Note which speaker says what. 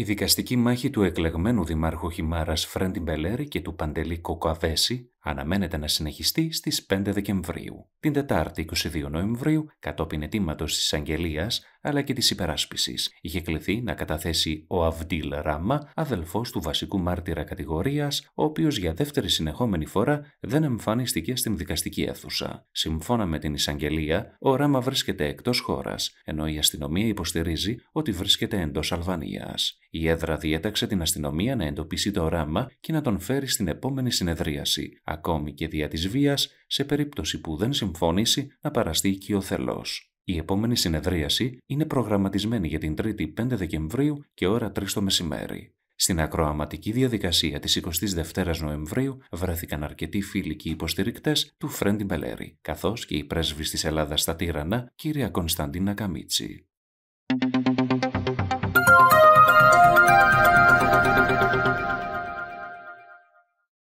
Speaker 1: Η δικαστική μάχη του εκλεγμένου δημάρχου Χιμάρας Φρέντι Μπελέρη και του Παντελή Κοκοαβέση αναμένεται να συνεχιστεί στις 5 Δεκεμβρίου, την Τετάρτη 22 Νοεμβρίου, κατόπιν ετήματος της Αγγελίας αλλά και της υπεράσπισης. Είχε κληθεί να καταθέσει ο Αβδίλ Ράμα, αδελφός του βασικού μάρτυρα κατηγορίας, ο οποίος για δεύτερη συνεχόμενη φορά δεν εμφανίστηκε στην δικαστική αίθουσα. Σύμφωνα με την εισαγγελία, ο Ράμα βρίσκεται εκτός χώρας, ενώ η αστυνομία υποστηρίζει ότι βρίσκεται εντός Αλβανίας. Η έδρα διέταξε την αστυνομία να εντοπίσει το Ράμα και να τον φέρει στην επόμενη συνεδρίαση, ακόμη και δια της βίας, σε περίπτωση που δεν συμφωνήσει να παραστεί θελός. Η επόμενη συνεδρίαση είναι προγραμματισμένη για την 3η 5 Δεκεμβρίου και ώρα 3 το μεσημέρι. Στην ακροαματική διαδικασία της 22ης Νοεμβρίου βρέθηκαν αρκετοί φίλοι και υποστηρικτές του Φρέντι Μπελέρη, καθώς και η πρέσβη της Ελλάδας στα Τύρανα, κυρία Κωνσταντίνα Καμίτσι.